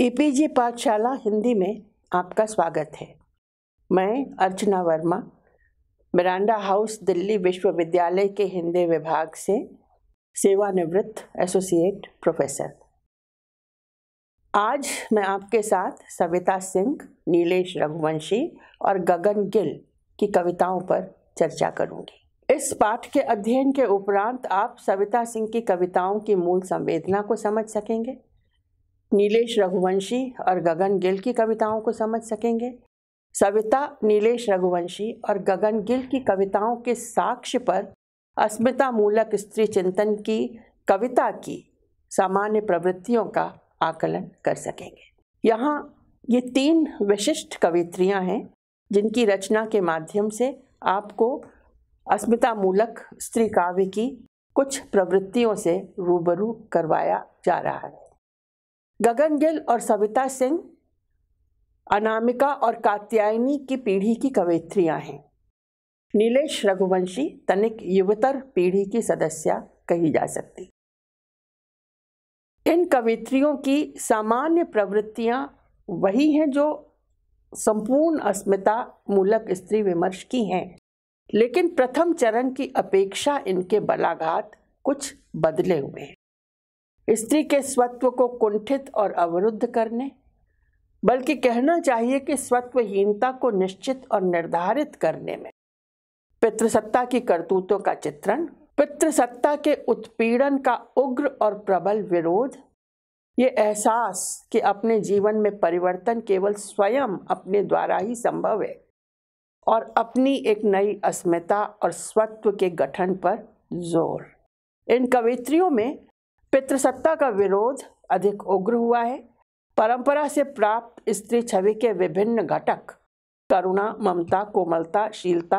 APJ पाठशाला हिंदी में आपका स्वागत है मैं अर्चना वर्मा मिरांडा हाउस दिल्ली विश्वविद्यालय के हिंदी विभाग से सेवानिवृत्त एसोसिएट प्रोफेसर आज मैं आपके साथ सविता सिंह नीलेश रघुवंशी और गगन गिल की कविताओं पर चर्चा करूंगी इस पाठ के अध्ययन के उपरांत आप सविता सिंह की कविताओं की मूल संवेदना को समझ सकेंगे नीलेश रघुवंशी और गगन गिल की कविताओं को समझ सकेंगे सविता नीलेश रघुवंशी और गगन गिल की कविताओं के साक्ष्य पर अस्मिता मूलक स्त्री चिंतन की कविता की सामान्य प्रवृत्तियों का आकलन कर सकेंगे यहाँ ये तीन विशिष्ट कवित्रियाँ हैं जिनकी रचना के माध्यम से आपको अस्मिता मूलक स्त्री काव्य की कुछ प्रवृत्तियों से रूबरू करवाया जा रहा है गगन गिल और सविता सिंह अनामिका और कात्यायनी की पीढ़ी की कवयित्रियाँ हैं नीलेश रघुवंशी तनिक युवतर पीढ़ी की सदस्य कही जा सकती इन कवित्रियों की सामान्य प्रवृत्तियाँ वही हैं जो संपूर्ण अस्मिता मूलक स्त्री विमर्श की हैं लेकिन प्रथम चरण की अपेक्षा इनके बलाघात कुछ बदले हुए हैं स्त्री के स्वत्व को कुंठित और अवरुद्ध करने बल्कि कहना चाहिए कि स्वत्वहीनता को निश्चित और निर्धारित करने में पितृसत्ता की करतूतों का चित्रण पितृसत्ता के उत्पीड़न का उग्र और प्रबल विरोध ये एहसास कि अपने जीवन में परिवर्तन केवल स्वयं अपने द्वारा ही संभव है और अपनी एक नई अस्मिता और स्वत्व के गठन पर जोर इन कवित्रियों में पितृसत्ता का विरोध अधिक उग्र हुआ है परंपरा से प्राप्त स्त्री छवि के विभिन्न घटक करुणा ममता कोमलता शीलता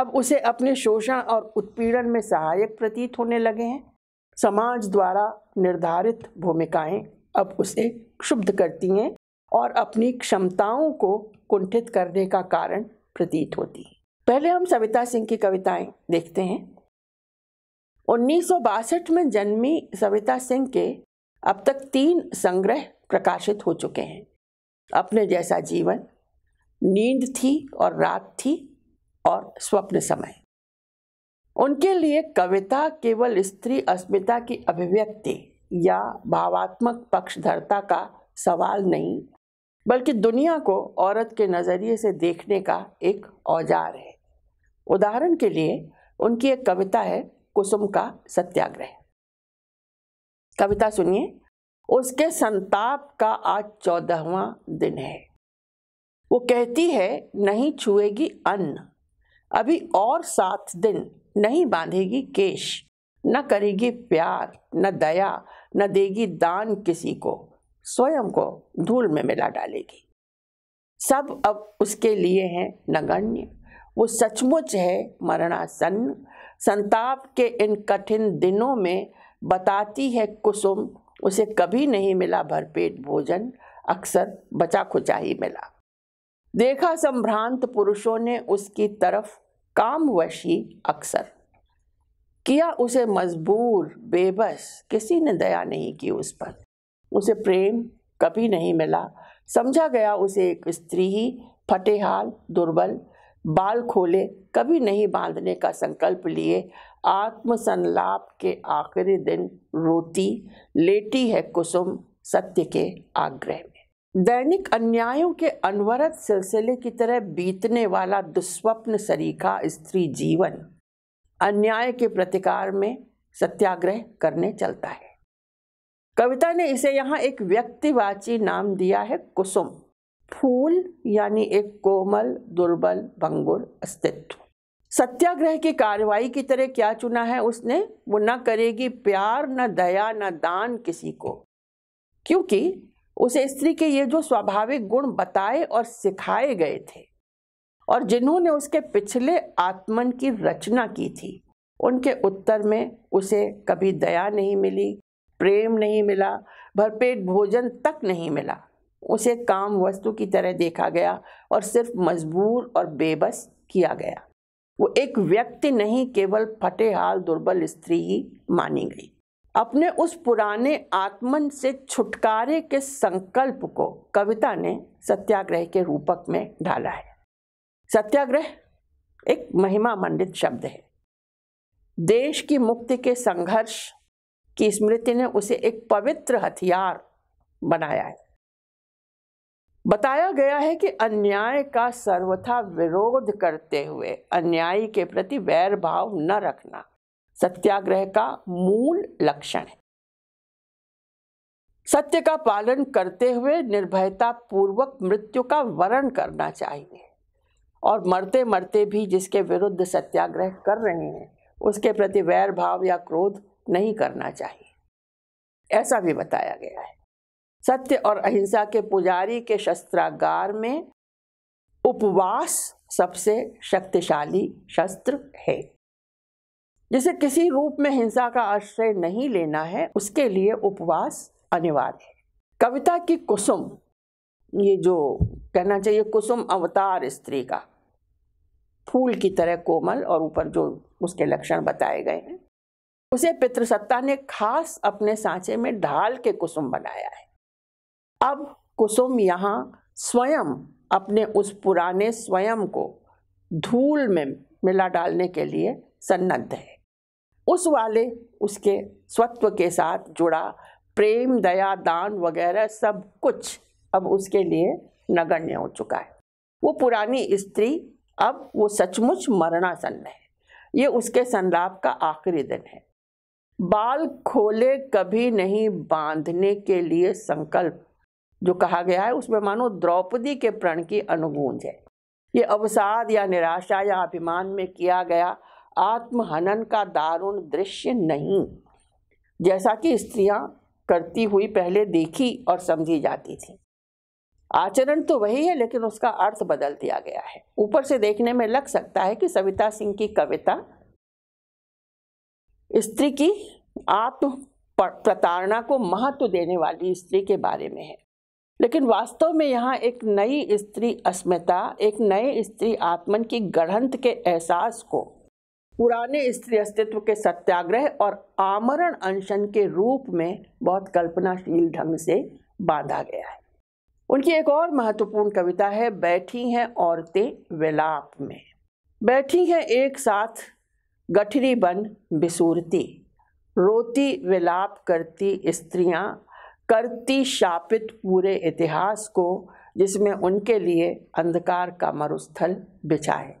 अब उसे अपने शोषण और उत्पीड़न में सहायक प्रतीत होने लगे हैं समाज द्वारा निर्धारित भूमिकाएं अब उसे क्षुब्ध करती हैं और अपनी क्षमताओं को कुंठित करने का कारण प्रतीत होती है पहले हम सविता सिंह की कविताएं देखते हैं उन्नीस में जन्मी सविता सिंह के अब तक तीन संग्रह प्रकाशित हो चुके हैं अपने जैसा जीवन नींद थी और रात थी और स्वप्न समय उनके लिए कविता केवल स्त्री अस्मिता की अभिव्यक्ति या भावात्मक पक्षधरता का सवाल नहीं बल्कि दुनिया को औरत के नज़रिए से देखने का एक औजार है उदाहरण के लिए उनकी एक कविता है कुसुम का सत्याग्रह कविता सुनिए उसके संताप का आज चौदहवा दिन है वो कहती है नहीं छुएगी अन्न अभी और सात दिन नहीं बांधेगी केश न करेगी प्यार न दया न देगी दान किसी को स्वयं को धूल में मिला डालेगी सब अब उसके लिए हैं नगण्य वो सचमुच है मरणासन्न संताप के इन कठिन दिनों में बताती है कुसुम उसे कभी नहीं मिला भरपेट भोजन अक्सर बचा खुचा ही मिला देखा संभ्रांत पुरुषों ने उसकी तरफ कामवशी अक्सर किया उसे मजबूर बेबस किसी ने दया नहीं की उस पर उसे प्रेम कभी नहीं मिला समझा गया उसे एक स्त्री ही फटेहाल दुर्बल बाल खोले कभी नहीं बांधने का संकल्प लिए आत्मसंलाप के आखिरी दिन रोती लेटी है कुसुम सत्य के आग्रह में दैनिक अन्यायों के अनवरत सिलसिले की तरह बीतने वाला दुस्वप्न सरीखा स्त्री जीवन अन्याय के प्रतिकार में सत्याग्रह करने चलता है कविता ने इसे यहाँ एक व्यक्तिवाची नाम दिया है कुसुम फूल यानी एक कोमल दुर्बल भंगुर अस्तित्व सत्याग्रह की कार्रवाई की तरह क्या चुना है उसने वो न करेगी प्यार न दया न दान किसी को क्योंकि उसे स्त्री के ये जो स्वाभाविक गुण बताए और सिखाए गए थे और जिन्होंने उसके पिछले आत्मन की रचना की थी उनके उत्तर में उसे कभी दया नहीं मिली प्रेम नहीं मिला भरपेट भोजन तक नहीं मिला उसे काम वस्तु की तरह देखा गया और सिर्फ मजबूर और बेबस किया गया वो एक व्यक्ति नहीं केवल फटे हाल दुर्बल स्त्री ही मानी गई अपने उस पुराने आत्मन से छुटकारे के संकल्प को कविता ने सत्याग्रह के रूपक में ढाला है सत्याग्रह एक महिमा मंडित शब्द है देश की मुक्ति के संघर्ष की स्मृति ने उसे एक पवित्र हथियार बनाया है बताया गया है कि अन्याय का सर्वथा विरोध करते हुए अन्यायी के प्रति वैर भाव न रखना सत्याग्रह का मूल लक्षण है सत्य का पालन करते हुए निर्भयता पूर्वक मृत्यु का वरण करना चाहिए और मरते मरते भी जिसके विरुद्ध सत्याग्रह कर रहे हैं उसके प्रति वैर भाव या क्रोध नहीं करना चाहिए ऐसा भी बताया गया है सत्य और अहिंसा के पुजारी के शस्त्रागार में उपवास सबसे शक्तिशाली शस्त्र है जिसे किसी रूप में हिंसा का आश्रय नहीं लेना है उसके लिए उपवास अनिवार्य है कविता की कुसुम ये जो कहना चाहिए कुसुम अवतार स्त्री का फूल की तरह कोमल और ऊपर जो उसके लक्षण बताए गए हैं उसे पितृसत्ता ने खास अपने सांचे में ढाल के कुसुम बनाया है अब कुसुम यहाँ स्वयं अपने उस पुराने स्वयं को धूल में मिला डालने के लिए सन्नद्ध है उस वाले उसके स्वत्व के साथ जुड़ा प्रेम दया दान वगैरह सब कुछ अब उसके लिए नगण्य हो चुका है वो पुरानी स्त्री अब वो सचमुच मरणासन्न है ये उसके संलाप का आखिरी दिन है बाल खोले कभी नहीं बांधने के लिए संकल्प जो कहा गया है उसमें मानो द्रौपदी के प्रण की अनुगूंज है ये अवसाद या निराशा या अभिमान में किया गया आत्महनन का दारुण दृश्य नहीं जैसा कि स्त्रियां करती हुई पहले देखी और समझी जाती थी आचरण तो वही है लेकिन उसका अर्थ बदल दिया गया है ऊपर से देखने में लग सकता है कि सविता सिंह की कविता स्त्री की आत्म प्रताड़ना को महत्व देने वाली स्त्री के बारे में है लेकिन वास्तव में यहाँ एक नई स्त्री अस्मिता एक नए स्त्री आत्मन की गढ़ंत के एहसास को पुराने स्त्री अस्तित्व के सत्याग्रह और आमरण अनशन के रूप में बहुत कल्पनाशील ढंग से बांधा गया है उनकी एक और महत्वपूर्ण कविता है बैठी हैं औरतें विलाप में बैठी हैं एक साथ गठरी बन बिसूरती रोती विलाप करती स्त्रियां करती शापित पूरे इतिहास को जिसमें उनके लिए अंधकार का मरुस्थल बिछाए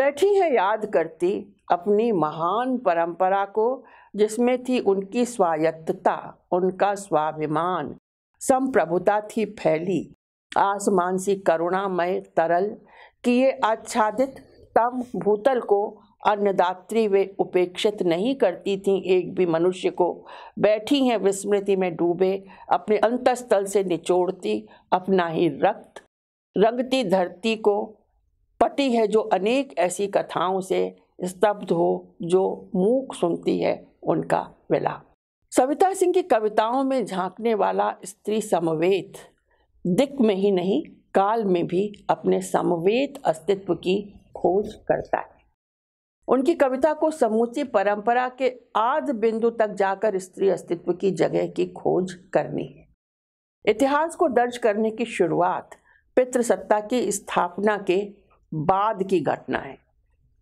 बैठी है याद करती अपनी महान परंपरा को जिसमें थी उनकी स्वायत्तता उनका स्वाभिमान संप्रभुता थी फैली आसमान सी करुणामय तरल किए आच्छादित तम भूतल को अन्नदात्री वे उपेक्षित नहीं करती थीं एक भी मनुष्य को बैठी हैं विस्मृति में डूबे अपने अंतस्थल से निचोड़ती अपना ही रक्त रंगती धरती को पटी है जो अनेक ऐसी कथाओं से स्तब्ध हो जो मूक सुनती है उनका विला सविता सिंह की कविताओं में झांकने वाला स्त्री समवेत दिक में ही नहीं काल में भी अपने समवेत अस्तित्व की खोज करता है उनकी कविता को समूची परंपरा के आध बिंदु तक जाकर स्त्री अस्तित्व की जगह की खोज करनी है इतिहास को दर्ज करने की शुरुआत पितृसत्ता की स्थापना के बाद की घटना है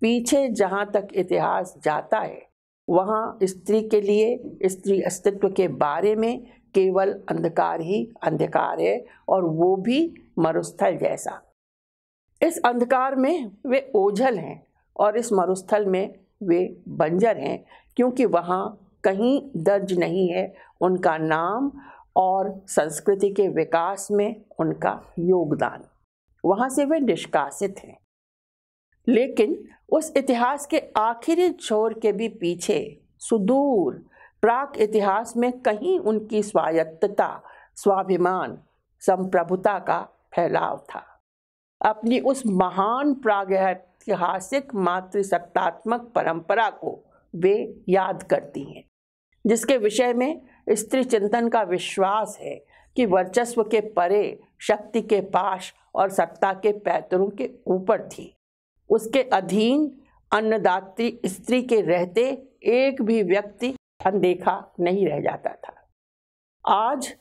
पीछे जहाँ तक इतिहास जाता है वहाँ स्त्री के लिए स्त्री अस्तित्व के बारे में केवल अंधकार ही अंधकार है और वो भी मरुस्थल जैसा इस अंधकार में वे ओझल हैं और इस मरुस्थल में वे बंजर हैं क्योंकि वहाँ कहीं दर्ज नहीं है उनका नाम और संस्कृति के विकास में उनका योगदान वहाँ से वे निष्कासित हैं लेकिन उस इतिहास के आखिरी छोर के भी पीछे सुदूर प्राक इतिहास में कहीं उनकी स्वायत्तता स्वाभिमान संप्रभुता का फैलाव था अपनी उस महान प्रागैतिहासिक मातृसत्तात्मक परंपरा को वे याद करती हैं जिसके विषय में स्त्री चिंतन का विश्वास है कि वर्चस्व के परे शक्ति के पाश और सत्ता के पैतरों के ऊपर थी उसके अधीन अन्नदात्री स्त्री के रहते एक भी व्यक्ति अनदेखा नहीं रह जाता था आज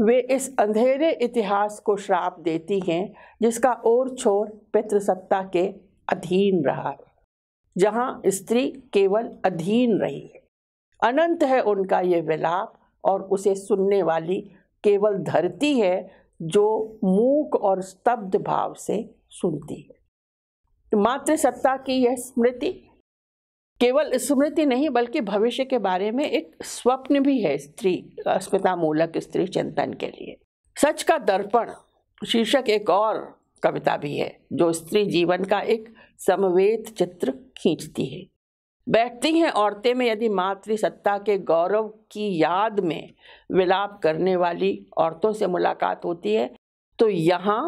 वे इस अंधेरे इतिहास को श्राप देती हैं जिसका ओर छोर पितृसत्ता के अधीन रहा जहां स्त्री केवल अधीन रही है अनंत है उनका ये विलाप और उसे सुनने वाली केवल धरती है जो मूक और स्तब्ध भाव से सुनती है मातृसत्ता की यह स्मृति केवल स्मृति नहीं बल्कि भविष्य के बारे में एक स्वप्न भी है स्त्री अस्मिता मूलक स्त्री चिंतन के लिए सच का दर्पण शीर्षक एक और कविता भी है जो स्त्री जीवन का एक समवेत चित्र खींचती है बैठती हैं औरतें में यदि मातृसत्ता के गौरव की याद में विलाप करने वाली औरतों से मुलाकात होती है तो यहाँ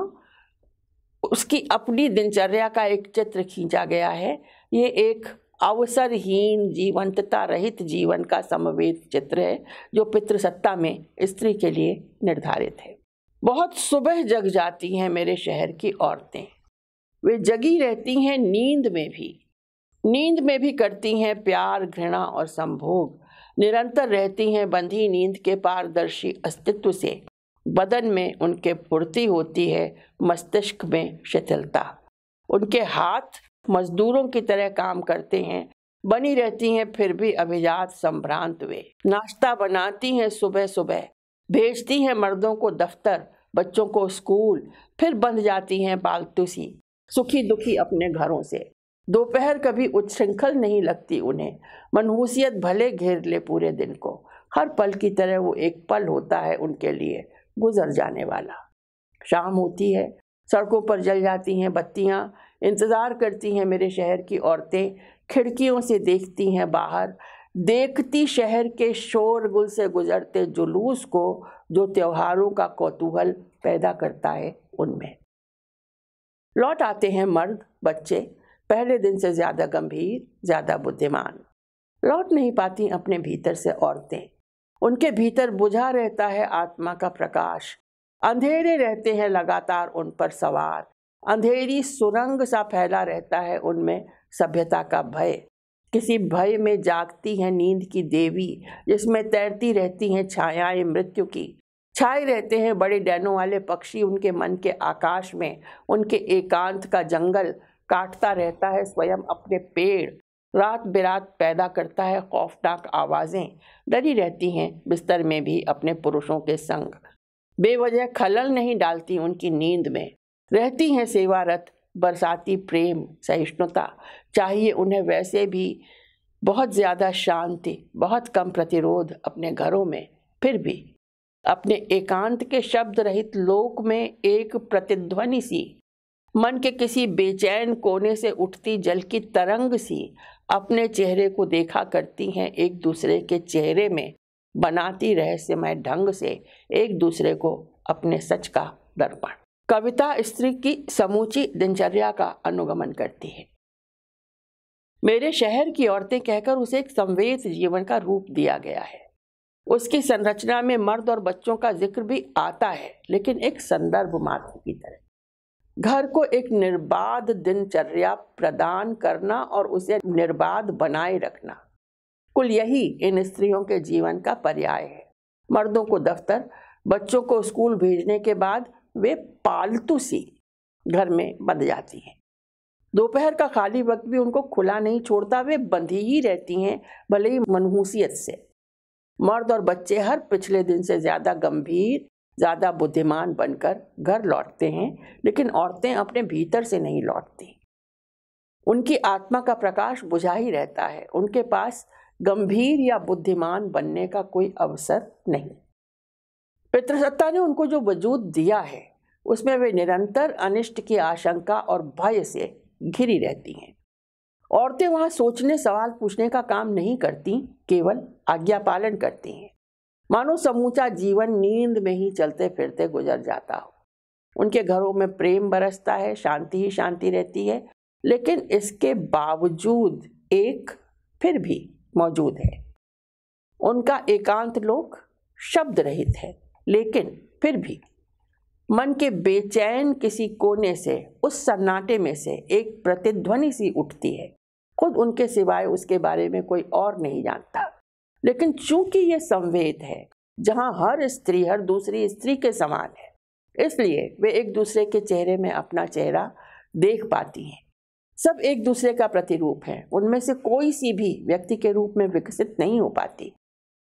उसकी अपनी दिनचर्या का एक चित्र खींचा गया है ये एक अवसरहीन जीवंतता रहित जीवन का समवेत चित्र है जो पितृसत्ता में स्त्री के लिए निर्धारित है बहुत सुबह जग जाती हैं मेरे शहर की औरतें वे जगी रहती हैं नींद में भी नींद में भी करती हैं प्यार घृणा और संभोग निरंतर रहती हैं बंधी नींद के पारदर्शी अस्तित्व से बदन में उनके फुर्ती होती है मस्तिष्क में शिथिलता उनके हाथ मजदूरों की तरह काम करते हैं बनी रहती हैं फिर भी अभिजात संभ्रांत वे नाश्ता बनाती हैं सुबह सुबह भेजती हैं मर्दों को दफ्तर बच्चों को स्कूल फिर बंद जाती हैं पालतू सी सुखी दुखी अपने घरों से दोपहर कभी उच्छृंखल नहीं लगती उन्हें मनहूसियत भले घेर ले पूरे दिन को हर पल की तरह वो एक पल होता है उनके लिए गुजर जाने वाला शाम होती है सड़कों पर जल जाती हैं बत्तियाँ इंतज़ार करती हैं मेरे शहर की औरतें खिड़कियों से देखती हैं बाहर देखती शहर के शोर गुल से गुजरते जुलूस को जो त्योहारों का कौतूहल पैदा करता है उनमें लौट आते हैं मर्द बच्चे पहले दिन से ज़्यादा गंभीर ज़्यादा बुद्धिमान लौट नहीं पाती अपने भीतर से औरतें उनके भीतर बुझा रहता है आत्मा का प्रकाश अंधेरे रहते हैं लगातार उन पर सवार अंधेरी सुरंग सा फैला रहता है उनमें सभ्यता का भय किसी भय में जागती है नींद की देवी जिसमें तैरती रहती हैं छायाएं मृत्यु की छाए रहते हैं बड़े डैनों वाले पक्षी उनके मन के आकाश में उनके एकांत का जंगल काटता रहता है स्वयं अपने पेड़ रात बिरात पैदा करता है खौफनाक आवाज़ें डरी रहती हैं बिस्तर में भी अपने पुरुषों के संग बेवजह खलल नहीं डालती उनकी नींद में रहती हैं सेवारत बरसाती प्रेम सहिष्णुता चाहिए उन्हें वैसे भी बहुत ज़्यादा शांति बहुत कम प्रतिरोध अपने घरों में फिर भी अपने एकांत के शब्द रहित लोक में एक प्रतिध्वनि सी मन के किसी बेचैन कोने से उठती जल की तरंग सी अपने चेहरे को देखा करती हैं एक दूसरे के चेहरे में बनाती रहस्यमय ढंग से एक दूसरे को अपने सच का दर्पण कविता स्त्री की समूची दिनचर्या का अनुगमन करती है मेरे शहर की औरतें कहकर उसे एक संवेद जीवन का रूप दिया गया है उसकी संरचना में मर्द और बच्चों का जिक्र भी आता है लेकिन एक संदर्भ मात्र की तरह घर को एक निर्बाध दिनचर्या प्रदान करना और उसे निर्बाध बनाए रखना कुल यही इन स्त्रियों के जीवन का पर्याय है मर्दों को दफ्तर बच्चों को स्कूल भेजने के बाद वे पालतू सी घर में बंध जाती हैं दोपहर का खाली वक्त भी उनको खुला नहीं छोड़ता वे बंधी ही रहती हैं भले ही मनहूसियत से मर्द और बच्चे हर पिछले दिन से ज़्यादा गंभीर ज़्यादा बुद्धिमान बनकर घर लौटते हैं लेकिन औरतें अपने भीतर से नहीं लौटती उनकी आत्मा का प्रकाश बुझा ही रहता है उनके पास गंभीर या बुद्धिमान बनने का कोई अवसर नहीं पितृसत्ता ने उनको जो वजूद दिया है उसमें वे निरंतर अनिष्ट की आशंका और भय से घिरी रहती हैं औरतें वहाँ सोचने सवाल पूछने का काम नहीं करती केवल आज्ञा पालन करती हैं मानो समूचा जीवन नींद में ही चलते फिरते गुजर जाता हो उनके घरों में प्रेम बरसता है शांति ही शांति रहती है लेकिन इसके बावजूद एक फिर भी मौजूद है उनका एकांत लोक शब्द रहित है लेकिन फिर भी मन के बेचैन किसी कोने से उस सन्नाटे में से एक प्रतिध्वनि सी उठती है खुद उनके सिवाय उसके बारे में कोई और नहीं जानता लेकिन चूंकि ये संवेद है जहाँ हर स्त्री हर दूसरी स्त्री के समान है इसलिए वे एक दूसरे के चेहरे में अपना चेहरा देख पाती हैं सब एक दूसरे का प्रतिरूप है उनमें से कोई सी भी व्यक्ति के रूप में विकसित नहीं हो पाती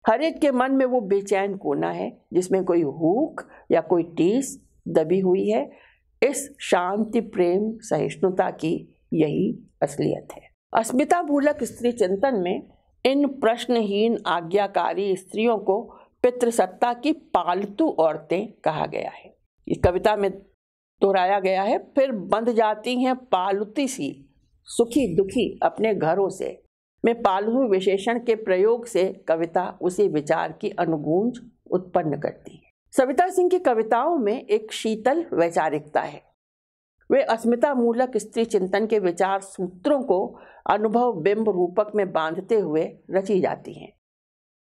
हर एक के मन में वो बेचैन कोना है जिसमें कोई हुक या कोई टीस दबी हुई है इस शांति प्रेम सहिष्णुता की यही असलियत है अस्मिता भूलक स्त्री चिंतन में इन प्रश्नहीन आज्ञाकारी स्त्रियों को पितृसत्ता की पालतू औरतें कहा गया है इस कविता में दोहराया गया है फिर बंध जाती हैं पालती सी सुखी दुखी अपने घरों से में पालहु विशेषण के प्रयोग से कविता उसी विचार की अनुगूंज उत्पन्न करती है सविता सिंह की कविताओं में एक शीतल वैचारिकता है वे अस्मिता मूलक स्त्री चिंतन के विचार सूत्रों को अनुभव बिंब रूपक में बांधते हुए रची जाती हैं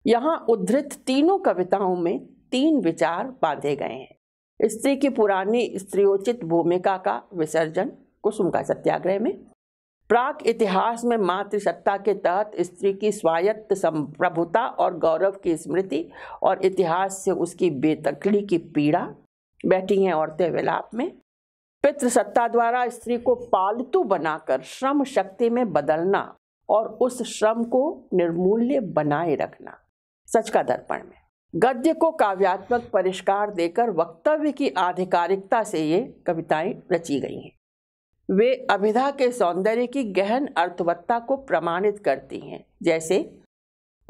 यहाँ उद्धृत तीनों कविताओं में तीन विचार बांधे गए हैं स्त्री की पुरानी स्त्रियोचित भूमिका का विसर्जन कुसुम का सत्याग्रह में प्राक इतिहास में मातृसत्ता के तहत स्त्री की स्वायत्त संप्रभुता और गौरव की स्मृति और इतिहास से उसकी बेतकली की पीड़ा बैठी हैं औरतें विलाप में पितृसत्ता द्वारा स्त्री को पालतू बनाकर श्रम शक्ति में बदलना और उस श्रम को निर्मूल्य बनाए रखना सच का दर्पण में गद्य को काव्यात्मक परिष्कार देकर वक्तव्य की आधिकारिकता से ये कविताएं रची गई हैं वे अभिधा के सौंदर्य की गहन अर्थवत्ता को प्रमाणित करती हैं जैसे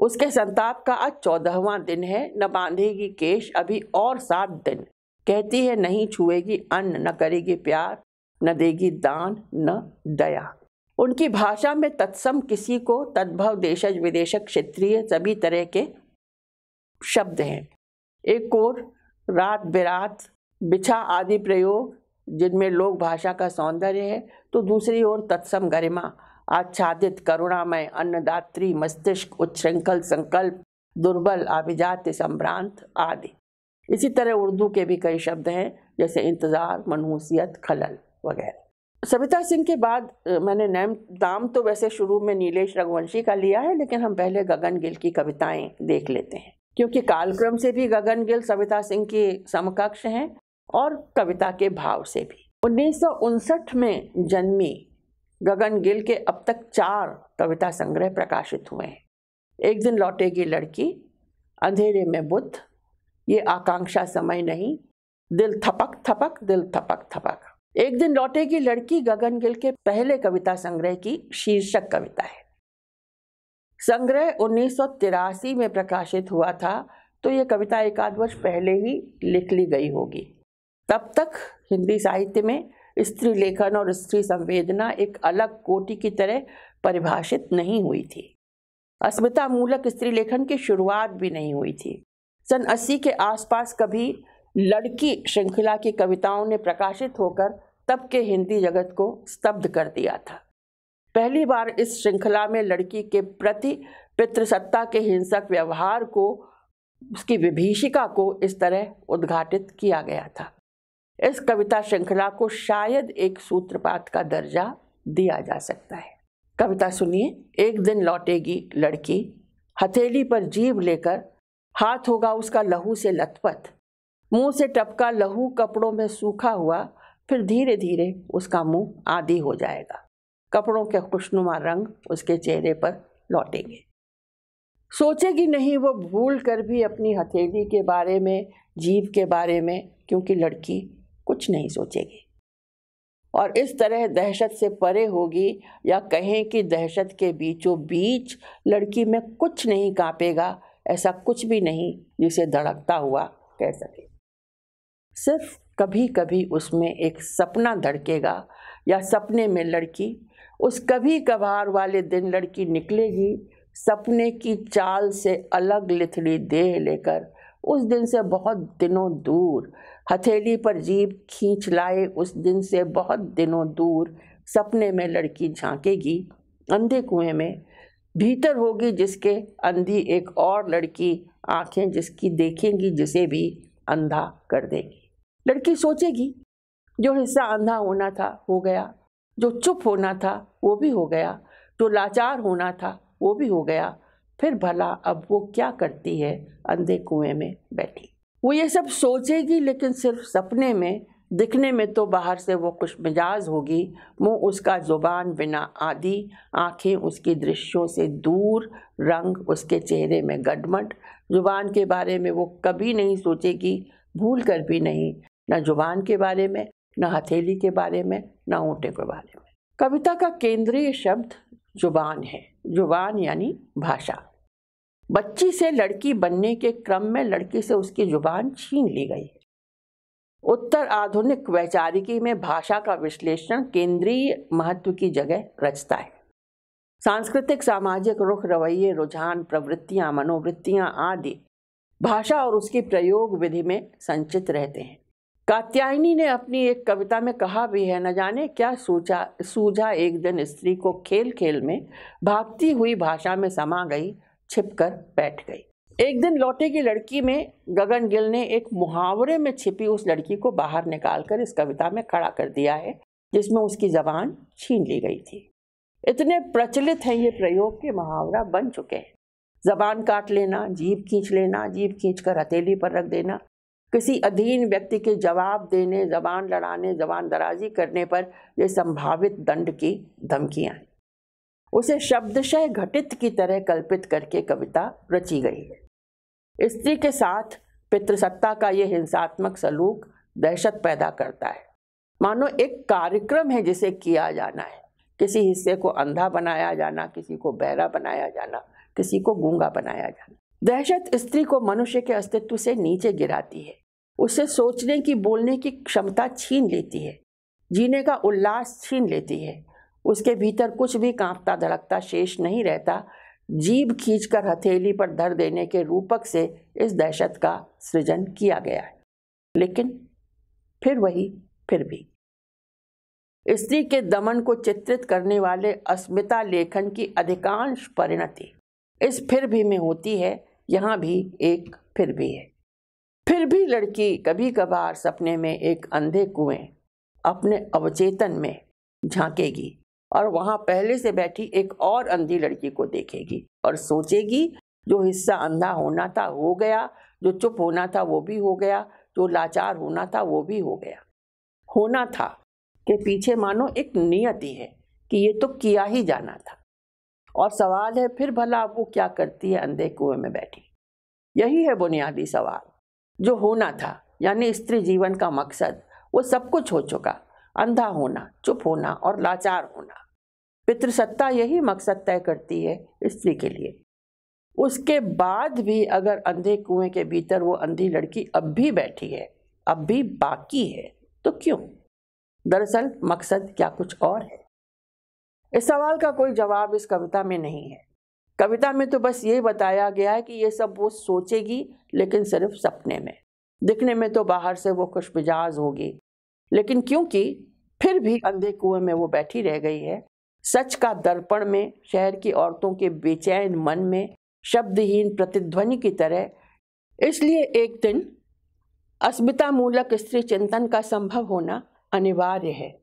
उसके संताप का आज चौदहवां दिन है न बांधेगी केश अभी और सात दिन कहती है नहीं छुएगी अन्न न करेगी प्यार न देगी दान न दया उनकी भाषा में तत्सम किसी को तद्भव देशज विदेशक क्षेत्रीय सभी तरह के शब्द हैं एक और रात बिरात बिछा आदि प्रयोग जिनमें लोक भाषा का सौंदर्य है तो दूसरी ओर तत्सम गरिमा आच्छादित करुणामय अन्नदात्री मस्तिष्क उच्छृंखल संकल्प दुर्बल आभिजात्य संभ्रांत आदि इसी तरह उर्दू के भी कई शब्द हैं जैसे इंतज़ार मनहूसियत खलल वगैरह सविता सिंह के बाद मैंने नैम दाम तो वैसे शुरू में नीलेश रघुवंशी का लिया है लेकिन हम पहले गगन गिल की कविताएं देख लेते हैं क्योंकि कालक्रम से भी गगन गिल सविता सिंह की समकक्ष हैं और कविता के भाव से भी उन्नीस में जन्मी गगन गिल के अब तक चार कविता संग्रह प्रकाशित हुए हैं एक दिन लौटेगी लड़की अंधेरे में बुद्ध ये आकांक्षा समय नहीं दिल थपक थपक दिल थपक थपक एक दिन लौटेगी लड़की गगन गिल के पहले कविता संग्रह की शीर्षक कविता है संग्रह उन्नीस में प्रकाशित हुआ था तो ये कविता एक वर्ष पहले ही लिख ली गई होगी तब तक हिंदी साहित्य में स्त्री लेखन और स्त्री संवेदना एक अलग कोटि की तरह परिभाषित नहीं हुई थी अस्मिता मूलक स्त्री लेखन की शुरुआत भी नहीं हुई थी सन अस्सी के आसपास कभी लड़की श्रृंखला की कविताओं ने प्रकाशित होकर तब के हिंदी जगत को स्तब्ध कर दिया था पहली बार इस श्रृंखला में लड़की के प्रति पितृसत्ता के हिंसक व्यवहार को उसकी विभीषिका को इस तरह उद्घाटित किया गया था इस कविता श्रृंखला को शायद एक सूत्रपात का दर्जा दिया जा सकता है कविता सुनिए एक दिन लौटेगी लड़की हथेली पर जीव लेकर हाथ होगा उसका लहू से लथपथ मुंह से टपका लहू कपड़ों में सूखा हुआ फिर धीरे धीरे उसका मुंह आदि हो जाएगा कपड़ों के खुशनुमा रंग उसके चेहरे पर लौटेंगे सोचेगी नहीं वो भूल कर भी अपनी हथेली के बारे में जीव के बारे में क्योंकि लड़की कुछ नहीं सोचेगी और इस तरह दहशत से परे होगी या कहें कि दहशत के बीचों बीच लड़की में कुछ नहीं कांपेगा ऐसा कुछ भी नहीं जिसे धड़कता हुआ कह सके सिर्फ कभी कभी उसमें एक सपना धड़केगा या सपने में लड़की उस कभी कभार वाले दिन लड़की निकलेगी सपने की चाल से अलग लिथड़ी देह लेकर उस दिन से बहुत दिनों दूर हथेली पर जीप खींच लाए उस दिन से बहुत दिनों दूर सपने में लड़की झांकेगी अंधे कुएं में भीतर होगी जिसके अंधी एक और लड़की आंखें जिसकी देखेंगी जिसे भी अंधा कर देगी लड़की सोचेगी जो हिस्सा अंधा होना था हो गया जो चुप होना था वो भी हो गया जो लाचार होना था वो भी हो गया फिर भला अब वो क्या करती है अंधे कुएं में बैठी वो ये सब सोचेगी लेकिन सिर्फ सपने में दिखने में तो बाहर से वो खुश मिजाज होगी मुँह उसका ज़ुबान बिना आदि आंखें उसकी दृश्यों से दूर रंग उसके चेहरे में गडमट जुबान के बारे में वो कभी नहीं सोचेगी भूल कर भी नहीं न जुबान के बारे में न हथेली के बारे में न ऊँटे के बारे में कविता का केंद्रीय शब्द जुबान है जुबान यानी भाषा बच्ची से लड़की बनने के क्रम में लड़की से उसकी जुबान छीन ली गई है उत्तर आधुनिक वैचारिकी में भाषा का विश्लेषण केंद्रीय महत्व की जगह रचता है सांस्कृतिक सामाजिक रुख रवैये रुझान प्रवृत्तियां मनोवृत्तियां आदि भाषा और उसकी प्रयोग विधि में संचित रहते हैं कात्यायनी ने अपनी एक कविता में कहा भी है न जाने क्या सोचा सूझा एक दिन स्त्री को खेल खेल में भागती हुई भाषा में समा गई छिपकर बैठ गई एक दिन लौटे की लड़की में गगन गिल ने एक मुहावरे में छिपी उस लड़की को बाहर निकाल कर इस कविता में खड़ा कर दिया है जिसमें उसकी जबान छीन ली गई थी इतने प्रचलित हैं ये प्रयोग के मुहावरा बन चुके हैं जबान काट लेना जीभ खींच लेना जीभ खींच कर हथेली पर रख देना किसी अधीन व्यक्ति के जवाब देने जबान लड़ाने जबान दराजी करने पर ये संभावित दंड की धमकियाँ हैं उसे शब्दशय घटित की तरह कल्पित करके कविता रची गई है स्त्री के साथ पितृसत्ता का यह हिंसात्मक सलूक दहशत पैदा करता है मानो एक कार्यक्रम है जिसे किया जाना है किसी हिस्से को अंधा बनाया जाना किसी को बहरा बनाया जाना किसी को गूंगा बनाया जाना दहशत स्त्री को मनुष्य के अस्तित्व से नीचे गिराती है उसे सोचने की बोलने की क्षमता छीन लेती है जीने का उल्लास छीन लेती है उसके भीतर कुछ भी कांपता धड़कता शेष नहीं रहता जीभ खींचकर हथेली पर धर देने के रूपक से इस दहशत का सृजन किया गया है लेकिन फिर वही फिर भी स्त्री के दमन को चित्रित करने वाले अस्मिता लेखन की अधिकांश परिणति इस फिर भी में होती है यहाँ भी एक फिर भी है फिर भी लड़की कभी कभार सपने में एक अंधे कुएं अपने अवचेतन में झांकेगी और वहाँ पहले से बैठी एक और अंधी लड़की को देखेगी और सोचेगी जो हिस्सा अंधा होना था हो गया जो चुप होना था वो भी हो गया जो लाचार होना था वो भी हो गया होना था के पीछे मानो एक नियति है कि ये तो किया ही जाना था और सवाल है फिर भला वो क्या करती है अंधे कुएं में बैठी यही है बुनियादी सवाल जो होना था यानी स्त्री जीवन का मकसद वो सब कुछ हो चुका अंधा होना चुप होना और लाचार होना पितृसत्ता यही मकसद तय करती है स्त्री के लिए उसके बाद भी अगर अंधे कुएं के भीतर वो अंधी लड़की अब भी बैठी है अब भी बाकी है तो क्यों दरअसल मकसद क्या कुछ और है इस सवाल का कोई जवाब इस कविता में नहीं है कविता में तो बस ये बताया गया है कि ये सब वो सोचेगी लेकिन सिर्फ सपने में दिखने में तो बाहर से वो खुशमिजाज होगी लेकिन क्योंकि फिर भी अंधे कुएं में वो बैठी रह गई है सच का दर्पण में शहर की औरतों के बेचैन मन में शब्दहीन प्रतिध्वनि की तरह इसलिए एक दिन अस्मिता मूलक स्त्री चिंतन का संभव होना अनिवार्य है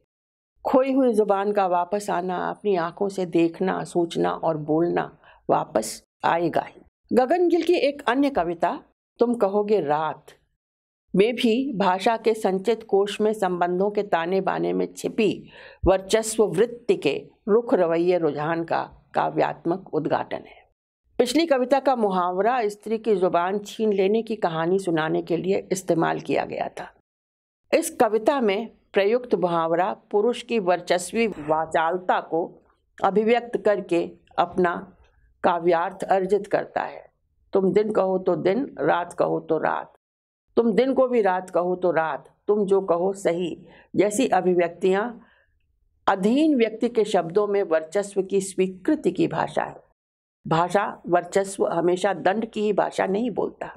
खोई हुई जुबान का वापस आना अपनी आंखों से देखना सोचना और बोलना वापस आएगा ही गगन गिल की एक अन्य कविता तुम कहोगे रात में भी भाषा के संचित कोष में संबंधों के ताने बाने में छिपी वर्चस्व वृत्ति के रुख रवैये रुझान का काव्यात्मक उद्घाटन है पिछली कविता का मुहावरा स्त्री की जुबान छीन लेने की कहानी सुनाने के लिए इस्तेमाल किया गया था इस कविता में प्रयुक्त मुहावरा पुरुष की वर्चस्वी वाचालता को अभिव्यक्त करके अपना काव्यार्थ अर्जित करता है तुम दिन कहो तो दिन रात कहो तो रात तुम दिन को भी रात कहो तो रात तुम जो कहो सही जैसी अभिव्यक्तियाँ अधीन व्यक्ति के शब्दों में वर्चस्व की स्वीकृति की भाषा है भाषा वर्चस्व हमेशा दंड की ही भाषा नहीं बोलता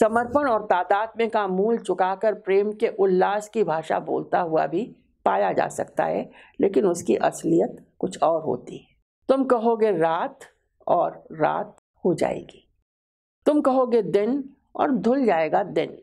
समर्पण और तादात्म्य का मूल चुकाकर प्रेम के उल्लास की भाषा बोलता हुआ भी पाया जा सकता है लेकिन उसकी असलियत कुछ और होती है तुम कहोगे रात और रात हो जाएगी तुम कहोगे दिन और धुल जाएगा दिन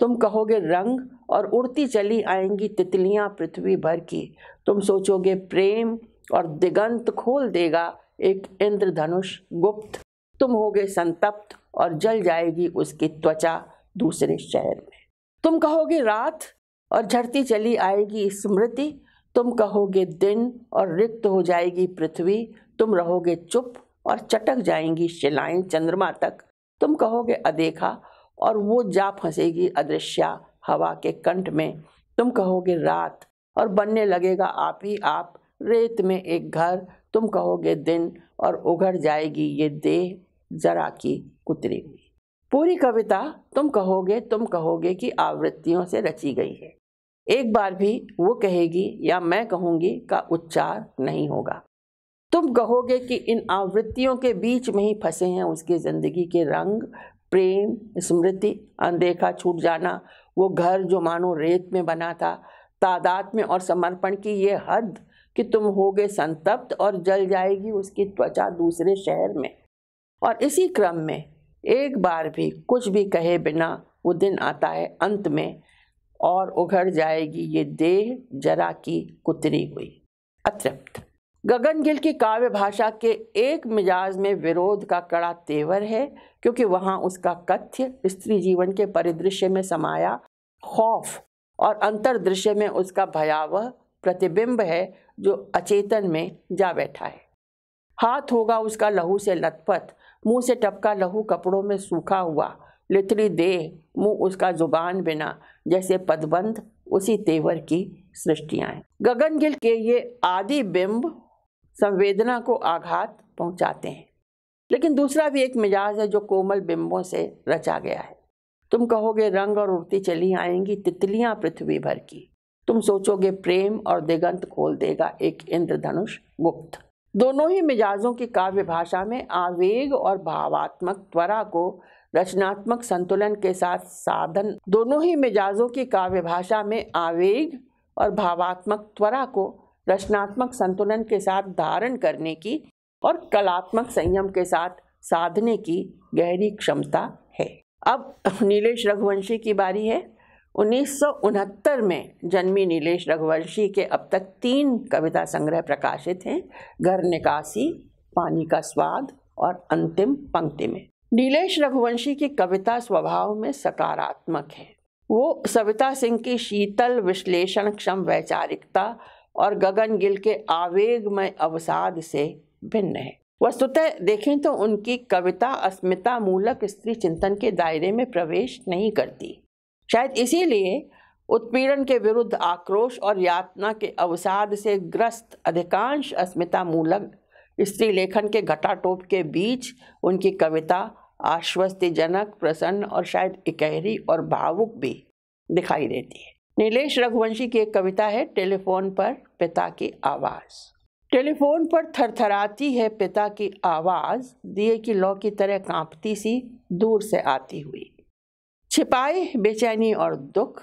तुम कहोगे रंग और उड़ती चली आएंगी तितलियां पृथ्वी भर की तुम सोचोगे प्रेम और दिगंत खोल देगा एक इंद्रधनुष गुप्त तुम होगे संतप्त और जल जाएगी उसकी त्वचा दूसरे शहर में तुम कहोगे रात और झड़ती चली आएगी स्मृति तुम कहोगे दिन और रिक्त हो जाएगी पृथ्वी तुम रहोगे चुप और चटक जाएंगी शिलाएं चंद्रमा तक तुम कहोगे अदेखा और वो जा फंसेगी अदृश्या हवा के कंठ में तुम कहोगे रात और बनने लगेगा आप ही आप रेत में एक घर तुम कहोगे दिन और उघड़ जाएगी ये देह जरा की कुतरी हुई पूरी कविता तुम कहोगे तुम कहोगे कि आवृत्तियों से रची गई है एक बार भी वो कहेगी या मैं कहूँगी का उच्चार नहीं होगा तुम कहोगे कि इन आवृत्तियों के बीच में ही फंसे हैं उसकी ज़िंदगी के रंग प्रेम स्मृति अनदेखा छूट जाना वो घर जो मानो रेत में बना था तादाद में और समर्पण की ये हद कि तुम होगे संतप्त और जल जाएगी उसकी त्वचा दूसरे शहर में और इसी क्रम में एक बार भी कुछ भी कहे बिना वो दिन आता है अंत में और उघड़ जाएगी ये देह जरा की कुतरी हुई अतृप्त गगन गिल की काव्य भाषा के एक मिजाज में विरोध का कड़ा तेवर है क्योंकि वहाँ उसका कथ्य स्त्री जीवन के परिदृश्य में समाया खौफ और अंतर्दृश्य में उसका भयावह प्रतिबिंब है जो अचेतन में जा बैठा है हाथ होगा उसका लहू से लथपथ मुंह से टपका लहू कपड़ों में सूखा हुआ लिथड़ी देह मुंह उसका जुबान बिना जैसे पदबंध उसी तेवर की सृष्टियाँ हैं गगन गिल के ये आदि बिंब संवेदना को आघात पहुंचाते हैं लेकिन दूसरा भी एक मिजाज है जो कोमल बिंबों से रचा गया है तुम कहोगे रंग और उड़ती चली आएंगी तितलियां पृथ्वी भर की तुम सोचोगे प्रेम और दिगंत खोल देगा एक इंद्रधनुष गुप्त दोनों ही मिजाजों की काव्य भाषा में आवेग और भावात्मक त्वरा को रचनात्मक संतुलन के साथ साधन दोनों ही मिजाजों की काव्य भाषा में आवेग और भावात्मक त्वरा को रचनात्मक संतुलन के साथ धारण करने की और कलात्मक संयम के साथ साधने की गहरी क्षमता है अब नीलेश रघुवंशी की बारी है उन्नीस में जन्मी नीलेश रघुवंशी के अब तक तीन कविता संग्रह प्रकाशित हैं घर निकासी पानी का स्वाद और अंतिम पंक्ति में नीलेश रघुवंशी की कविता स्वभाव में सकारात्मक है वो सविता सिंह की शीतल विश्लेषण क्षम वैचारिकता और गगन गिल के आवेगमय अवसाद से भिन्न है वस्तुतः देखें तो उनकी कविता अस्मिता मूलक स्त्री चिंतन के दायरे में प्रवेश नहीं करती शायद इसीलिए उत्पीड़न के विरुद्ध आक्रोश और यातना के अवसाद से ग्रस्त अधिकांश अस्मिता मूलक स्त्री लेखन के घटाटोप के बीच उनकी कविता आश्वस्तिजनक प्रसन्न और शायद इकहरी और भावुक भी दिखाई देती है नीलेश रघुवंशी की एक कविता है टेलीफोन पर पिता की आवाज़ टेलीफोन पर थरथराती है पिता की आवाज़ दिए की लौ की तरह कांपती सी दूर से आती हुई छिपाए बेचैनी और दुख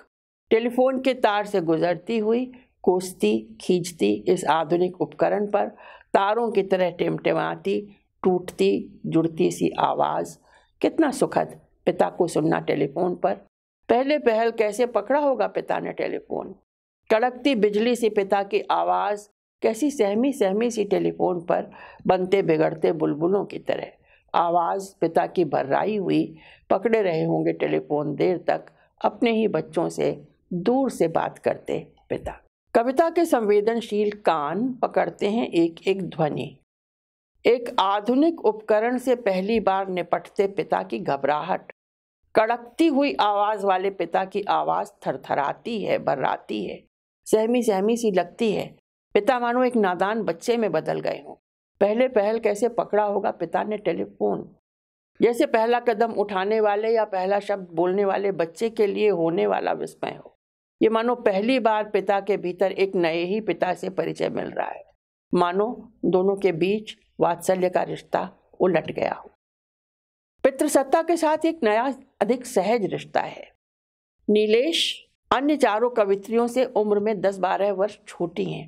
टेलीफोन के तार से गुजरती हुई कोसती खींचती इस आधुनिक उपकरण पर तारों की तरह टिमटिमाती टूटती जुड़ती सी आवाज़ कितना सुखद पिता को सुनना टेलीफोन पर पहले पहल कैसे पकड़ा होगा पिता ने टेलीफोन कड़कती बिजली सी पिता की आवाज़ कैसी सहमी सहमी सी टेलीफोन पर बनते बिगड़ते बुलबुलों की तरह आवाज़ पिता की भर्राई हुई पकड़े रहे होंगे टेलीफोन देर तक अपने ही बच्चों से दूर से बात करते पिता कविता के संवेदनशील कान पकड़ते हैं एक एक ध्वनि एक आधुनिक उपकरण से पहली बार निपटते पिता की घबराहट कड़कती हुई आवाज वाले पिता की आवाज थरथराती है भर्राती है सहमी सहमी सी लगती है पिता मानो एक नादान बच्चे में बदल गए हों पहले पहल कैसे पकड़ा होगा पिता ने टेलीफोन जैसे पहला कदम उठाने वाले या पहला शब्द बोलने वाले बच्चे के लिए होने वाला विस्मय हो ये मानो पहली बार पिता के भीतर एक नए ही पिता से परिचय मिल रहा है मानो दोनों के बीच वात्सल्य का रिश्ता उलट गया हो पितृसत्ता के साथ एक नया अधिक सहज रिश्ता है नीलेश अन्य चारों कवित्रियों से उम्र में 10-12 वर्ष छोटी हैं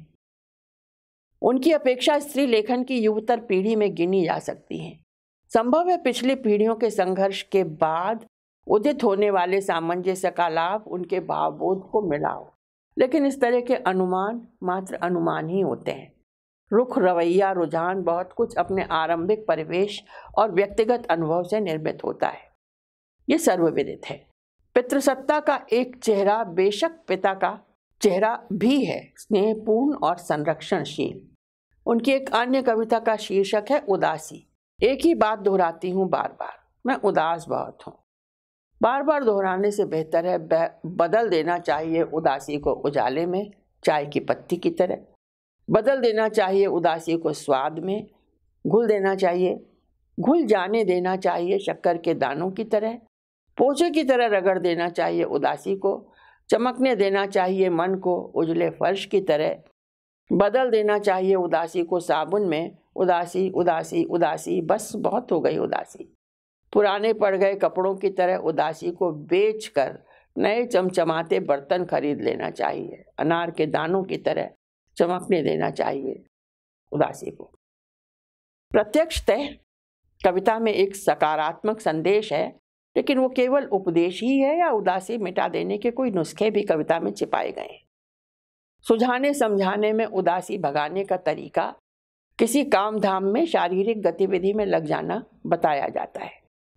उनकी अपेक्षा स्त्री लेखन की युवतर पीढ़ी में गिनी जा सकती हैं संभव है पिछली पीढ़ियों के संघर्ष के बाद उदित होने वाले सामंजस्य का लाभ उनके भावबोध को मिला हो लेकिन इस तरह के अनुमान मात्र अनुमान ही होते हैं रुख रवैया रुझान बहुत कुछ अपने आरंभिक परिवेश और व्यक्तिगत अनुभव से निर्मित होता है ये सर्वविदित है पितृसत्ता का एक चेहरा बेशक पिता का चेहरा भी है स्नेहपूर्ण और संरक्षणशील उनकी एक अन्य कविता का शीर्षक है उदासी एक ही बात दोहराती हूँ बार बार मैं उदास बहुत हूँ बार बार दोहराने से बेहतर है बदल देना चाहिए उदासी को उजाले में चाय की पत्ती की तरह बदल देना चाहिए उदासी को स्वाद में घुल देना चाहिए घुल जाने देना चाहिए शक्कर के दानों की तरह पोछे की तरह रगड़ देना चाहिए उदासी को चमकने देना चाहिए मन को उजले फर्श की तरह बदल देना चाहिए उदासी को साबुन में उदासी उदासी उदासी बस बहुत हो गई उदासी पुराने पड़ गए कपड़ों की तरह उदासी को बेच कर नए चमचमाते बर्तन खरीद लेना चाहिए अनार के दानों की तरह चमकने देना चाहिए उदासी को प्रत्यक्षतः कविता में एक सकारात्मक संदेश है लेकिन वो केवल उपदेश ही है या उदासी मिटा देने के कोई नुस्खे भी कविता में छिपाए गए हैं सुझाने समझाने में उदासी भगाने का तरीका किसी काम धाम में शारीरिक गतिविधि में लग जाना बताया जाता है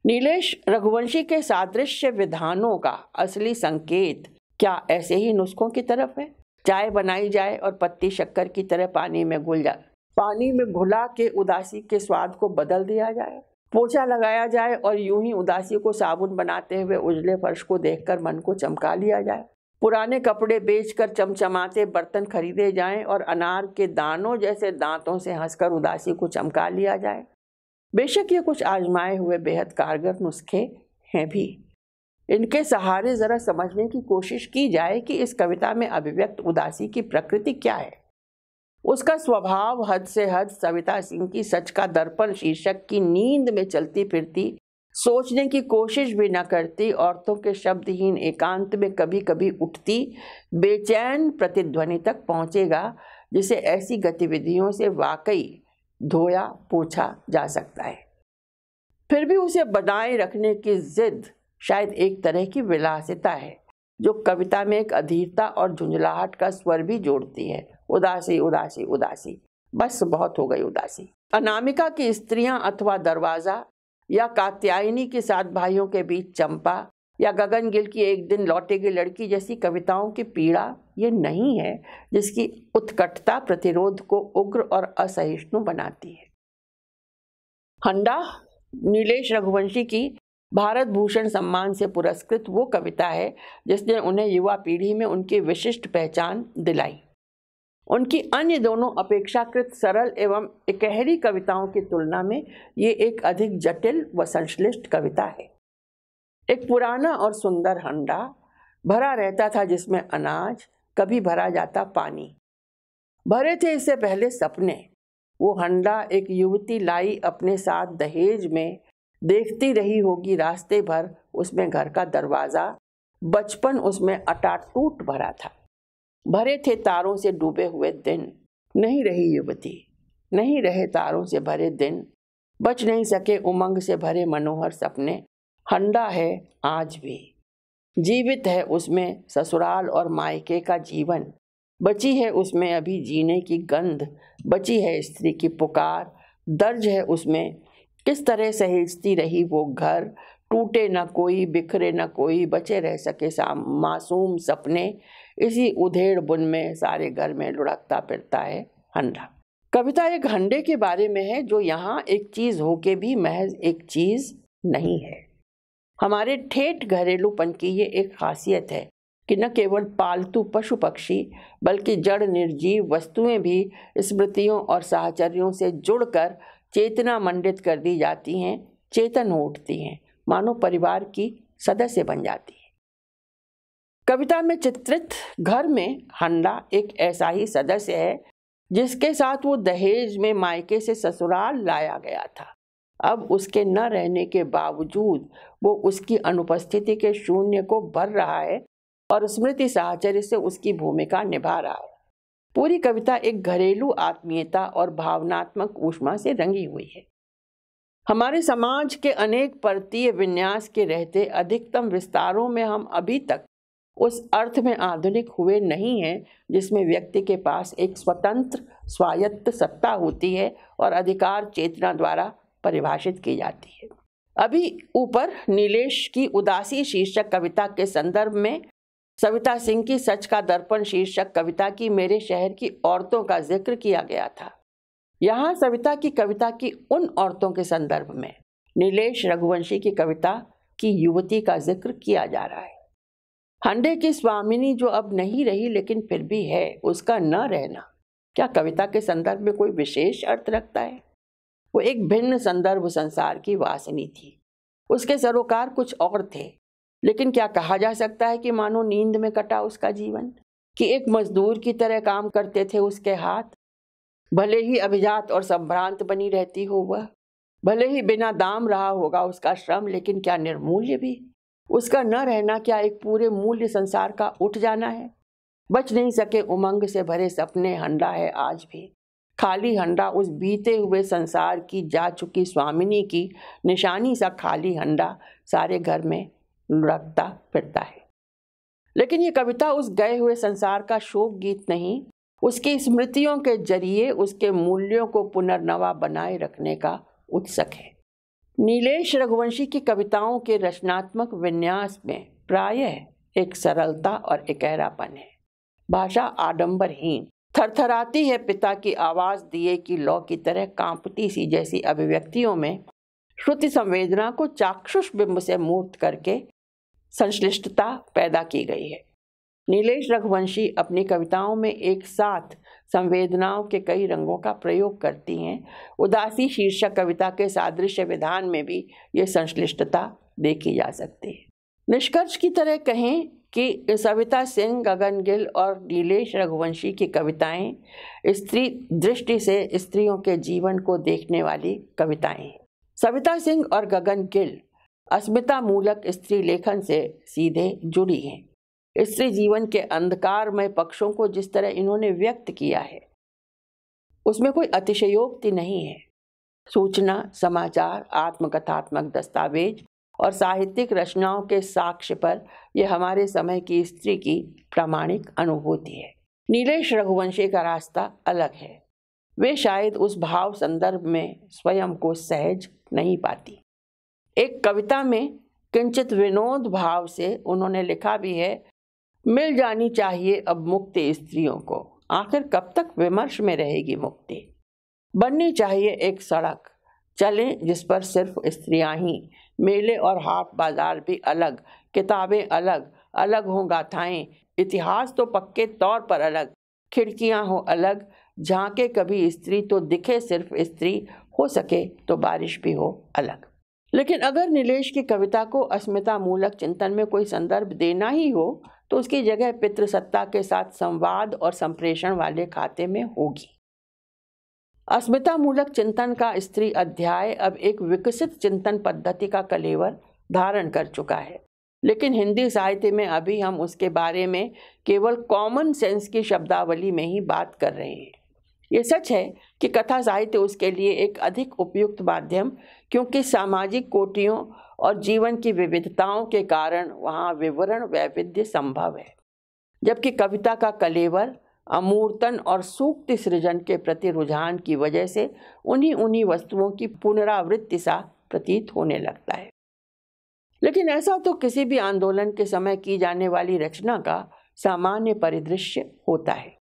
नीलेश रघुवंशी के सादृश्य विधानों का असली संकेत क्या ऐसे ही नुस्खों की तरफ है चाय बनाई जाए और पत्ती शक्कर की तरह पानी में घुल जाए पानी में घुला के उदासी के स्वाद को बदल दिया जाए पोछा लगाया जाए और यूं ही उदासी को साबुन बनाते हुए उजले फर्श को देखकर मन को चमका लिया जाए पुराने कपड़े बेचकर चमचमाते बर्तन खरीदे जाएं और अनार के दानों जैसे दांतों से हंसकर उदासी को चमका लिया जाए बेशक ये कुछ आजमाए हुए बेहद कारगर नुस्खे हैं भी इनके सहारे ज़रा समझने की कोशिश की जाए कि इस कविता में अभिव्यक्त उदासी की प्रकृति क्या है उसका स्वभाव हद से हद सविता सिंह की सच का दर्पण शीर्षक की नींद में चलती फिरती सोचने की कोशिश भी न करती औरतों के शब्दहीन एकांत में कभी कभी उठती बेचैन प्रतिध्वनि तक पहुंचेगा जिसे ऐसी गतिविधियों से वाकई धोया पूछा जा सकता है फिर भी उसे बनाए रखने की जिद शायद एक तरह की विलासिता है जो कविता में एक अधीरता और झुंझलाहट का स्वर भी जोड़ती है उदासी उदासी उदासी बस बहुत हो गई उदासी अनामिका की स्त्रियां अथवा दरवाजा या कात्यायनी के साथ भाइयों के बीच चंपा या गगन गिल की एक दिन लौटेगी लड़की जैसी कविताओं की पीड़ा ये नहीं है जिसकी उत्कटता प्रतिरोध को उग्र और असहिष्णु बनाती है हंडा नीलेश रघुवंशी की भारत भूषण सम्मान से पुरस्कृत वो कविता है जिसने उन्हें युवा पीढ़ी में उनकी विशिष्ट पहचान दिलाई उनकी अन्य दोनों अपेक्षाकृत सरल एवं एकहरी कविताओं की तुलना में ये एक अधिक जटिल व संश्लिष्ट कविता है एक पुराना और सुंदर हंडा भरा रहता था जिसमें अनाज कभी भरा जाता पानी भरे थे इससे पहले सपने वो हंडा एक युवती लाई अपने साथ दहेज में देखती रही होगी रास्ते भर उसमें घर का दरवाज़ा बचपन उसमें अटाटूट भरा था भरे थे तारों से डूबे हुए दिन नहीं रही युवती नहीं रहे तारों से भरे दिन बच नहीं सके उमंग से भरे मनोहर सपने हंडा है आज भी जीवित है उसमें ससुराल और मायके का जीवन बची है उसमें अभी जीने की गंध बची है स्त्री की पुकार दर्ज है उसमें किस तरह सहेजती रही वो घर टूटे न कोई बिखरे न कोई बचे रह सके मासूम सपने इसी उधेड़ बुन में सारे घर में लुढ़कता फिरता है हंडा कविता एक हंडे के बारे में है जो यहाँ एक चीज़ होके भी महज एक चीज़ नहीं है हमारे ठेठ घरेलूपन की ये एक खासियत है कि न केवल पालतू पशु पक्षी बल्कि जड़ निर्जीव वस्तुएं भी स्मृतियों और साहचर्यों से जुड़कर चेतना मंडित कर दी जाती हैं चेतन उठती हैं मानो परिवार की सदस्य बन जाती कविता में चित्रित घर में हंडा एक ऐसा ही सदस्य है जिसके साथ वो दहेज में मायके से ससुराल लाया गया था अब उसके न रहने के बावजूद वो उसकी अनुपस्थिति के शून्य को भर रहा है और स्मृति साहचर्य से उसकी भूमिका निभा रहा है पूरी कविता एक घरेलू आत्मीयता और भावनात्मक ऊष्मा से रंगी हुई है हमारे समाज के अनेक परतीय विन्यास के रहते अधिकतम विस्तारों में हम अभी तक उस अर्थ में आधुनिक हुए नहीं हैं जिसमें व्यक्ति के पास एक स्वतंत्र स्वायत्त सत्ता होती है और अधिकार चेतना द्वारा परिभाषित की जाती है अभी ऊपर नीलेश की उदासी शीर्षक कविता के संदर्भ में सविता सिंह की सच का दर्पण शीर्षक कविता की मेरे शहर की औरतों का जिक्र किया गया था यहाँ सविता की कविता की उन औरतों के संदर्भ में नीलेश रघुवंशी की कविता की युवती का जिक्र किया जा रहा है हंडे की स्वामिनी जो अब नहीं रही लेकिन फिर भी है उसका न रहना क्या कविता के संदर्भ में कोई विशेष अर्थ रखता है वो एक भिन्न संदर्भ संसार की वासनी थी उसके सरोकार कुछ और थे लेकिन क्या कहा जा सकता है कि मानो नींद में कटा उसका जीवन कि एक मजदूर की तरह काम करते थे उसके हाथ भले ही अभिजात और संभ्रांत बनी रहती हो वह भले ही बिना दाम रहा होगा उसका श्रम लेकिन क्या निर्मूल्य भी उसका न रहना क्या एक पूरे मूल्य संसार का उठ जाना है बच नहीं सके उमंग से भरे सपने हंडा है आज भी खाली हंडा उस बीते हुए संसार की जा चुकी स्वामिनी की निशानी सा खाली हंडा सारे घर में लुढ़कता फिरता है लेकिन ये कविता उस गए हुए संसार का शोक गीत नहीं उसकी स्मृतियों के जरिए उसके मूल्यों को पुनर्नवा बनाए रखने का उत्सक है नीलेश रघुवंशी की कविताओं के रचनात्मक विन्यास में प्रायः एक सरलता और एकहरापन है भाषा आडंबरहीन थरथराती है पिता की आवाज दिए की लौ की तरह कांपती सी जैसी अभिव्यक्तियों में श्रुति संवेदना को चाक्षुष बिंब से मूर्त करके संश्लिष्टता पैदा की गई है नीलेश रघुवंशी अपनी कविताओं में एक साथ संवेदनाओं के कई रंगों का प्रयोग करती हैं उदासी शीर्षक कविता के सादृश्य विधान में भी ये संश्लिष्टता देखी जा सकती है निष्कर्ष की तरह कहें कि सविता सिंह गगन गिल और नीलेश रघुवंशी की कविताएं स्त्री दृष्टि से स्त्रियों के जीवन को देखने वाली कविताएं सविता सिंह और गगन गिल अस्मिता मूलक स्त्री लेखन से सीधे जुड़ी हैं स्त्री जीवन के अंधकार में पक्षों को जिस तरह इन्होंने व्यक्त किया है उसमें कोई अतिशयोक्ति नहीं है सूचना समाचार आत्मकथात्मक दस्तावेज और साहित्यिक रचनाओं के साक्ष्य पर यह हमारे समय की स्त्री की प्रामाणिक अनुभूति है नीलेश रघुवंशी का रास्ता अलग है वे शायद उस भाव संदर्भ में स्वयं को सहज नहीं पाती एक कविता में किंचित विनोद भाव से उन्होंने लिखा भी है मिल जानी चाहिए अब मुक्ति स्त्रियों को आखिर कब तक विमर्श में रहेगी मुक्ति बननी चाहिए एक सड़क चले जिस पर सिर्फ स्त्रियां ही मेले और हाट बाजार भी अलग किताबें अलग अलग हों गाथाएं इतिहास तो पक्के तौर पर अलग खिड़कियां हो अलग झांके कभी स्त्री तो दिखे सिर्फ स्त्री हो सके तो बारिश भी हो अलग लेकिन अगर नीलेश की कविता को अस्मिता मूलक चिंतन में कोई संदर्भ देना ही हो तो उसकी जगह पितृसत्ता के साथ संवाद और संप्रेषण वाले खाते में होगी अस्मिता मूलक चिंतन का स्त्री अध्याय अब एक विकसित चिंतन पद्धति का कलेवर धारण कर चुका है लेकिन हिंदी साहित्य में अभी हम उसके बारे में केवल कॉमन सेंस की शब्दावली में ही बात कर रहे हैं ये सच है कि कथा साहित्य उसके लिए एक अधिक उपयुक्त माध्यम क्योंकि सामाजिक कोटियों और जीवन की विविधताओं के कारण वहाँ विवरण वैविध्य संभव है जबकि कविता का कलेवर अमूर्तन और सूक्त सृजन के प्रति रुझान की वजह से उन्हीं उन्हीं वस्तुओं की पुनरावृत्ति सा प्रतीत होने लगता है लेकिन ऐसा तो किसी भी आंदोलन के समय की जाने वाली रचना का सामान्य परिदृश्य होता है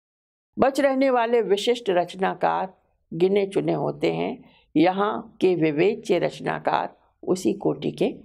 बच रहने वाले विशिष्ट रचनाकार गिने चुने होते हैं यहाँ के विवेच्य रचनाकार उसी कोटि के